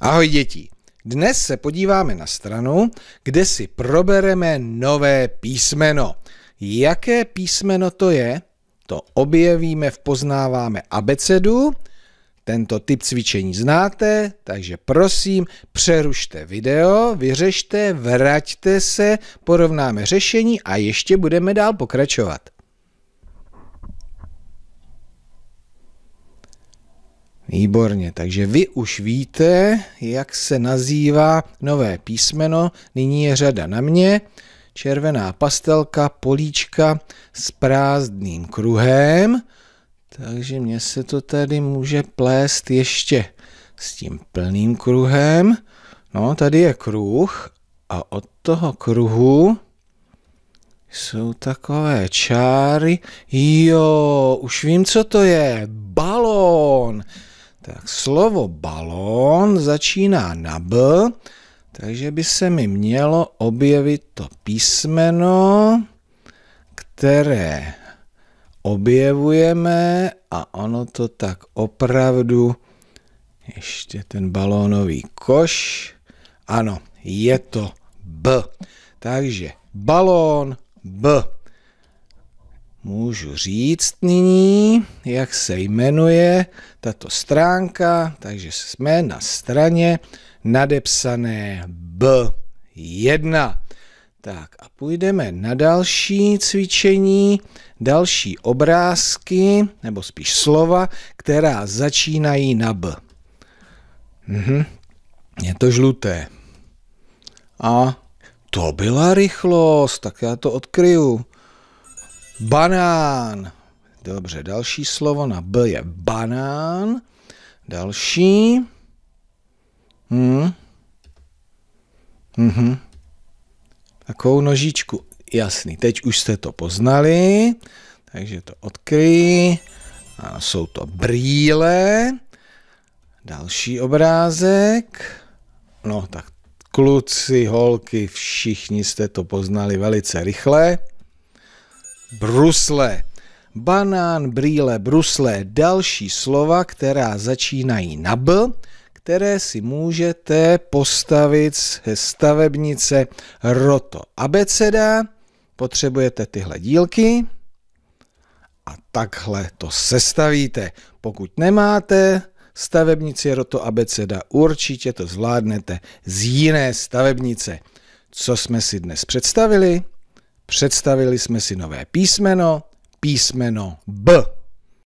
Ahoj děti! Dnes se podíváme na stranu, kde si probereme nové písmeno. Jaké písmeno to je? To objevíme v Poznáváme abecedu. Tento typ cvičení znáte, takže prosím, přerušte video, vyřešte, vraťte se, porovnáme řešení a ještě budeme dál pokračovat. Výborně, takže vy už víte, jak se nazývá nové písmeno. Nyní je řada na mě. Červená pastelka, políčka s prázdným kruhem. Takže mně se to tady může plést ještě s tím plným kruhem. No, tady je kruh a od toho kruhu jsou takové čáry. Jo, už vím, co to je. Balón. Tak slovo balón začíná na B, takže by se mi mělo objevit to písmeno, které objevujeme a ono to tak opravdu, ještě ten balónový koš, ano, je to B. Takže balón B můžu říct nyní, jak se jmenuje tato stránka, takže jsme na straně nadepsané B1. Tak a půjdeme na další cvičení, další obrázky, nebo spíš slova, která začínají na B. Mhm. Je to žluté. A to byla rychlost, tak já to odkryju. Banán. Dobře, další slovo na B je banán. Další. Hmm. Mhm. Takovou nožičku. Jasný, teď už jste to poznali, takže to odkryj. A jsou to brýle. Další obrázek. No tak kluci, holky, všichni jste to poznali velice rychle brusle. Banán, brýle, brusle, další slova, která začínají na B, které si můžete postavit z stavebnice Roto abeceda. Potřebujete tyhle dílky a takhle to sestavíte. Pokud nemáte stavebnici Roto abeceda, určitě to zvládnete z jiné stavebnice. Co jsme si dnes představili? Představili jsme si nové písmeno, písmeno B.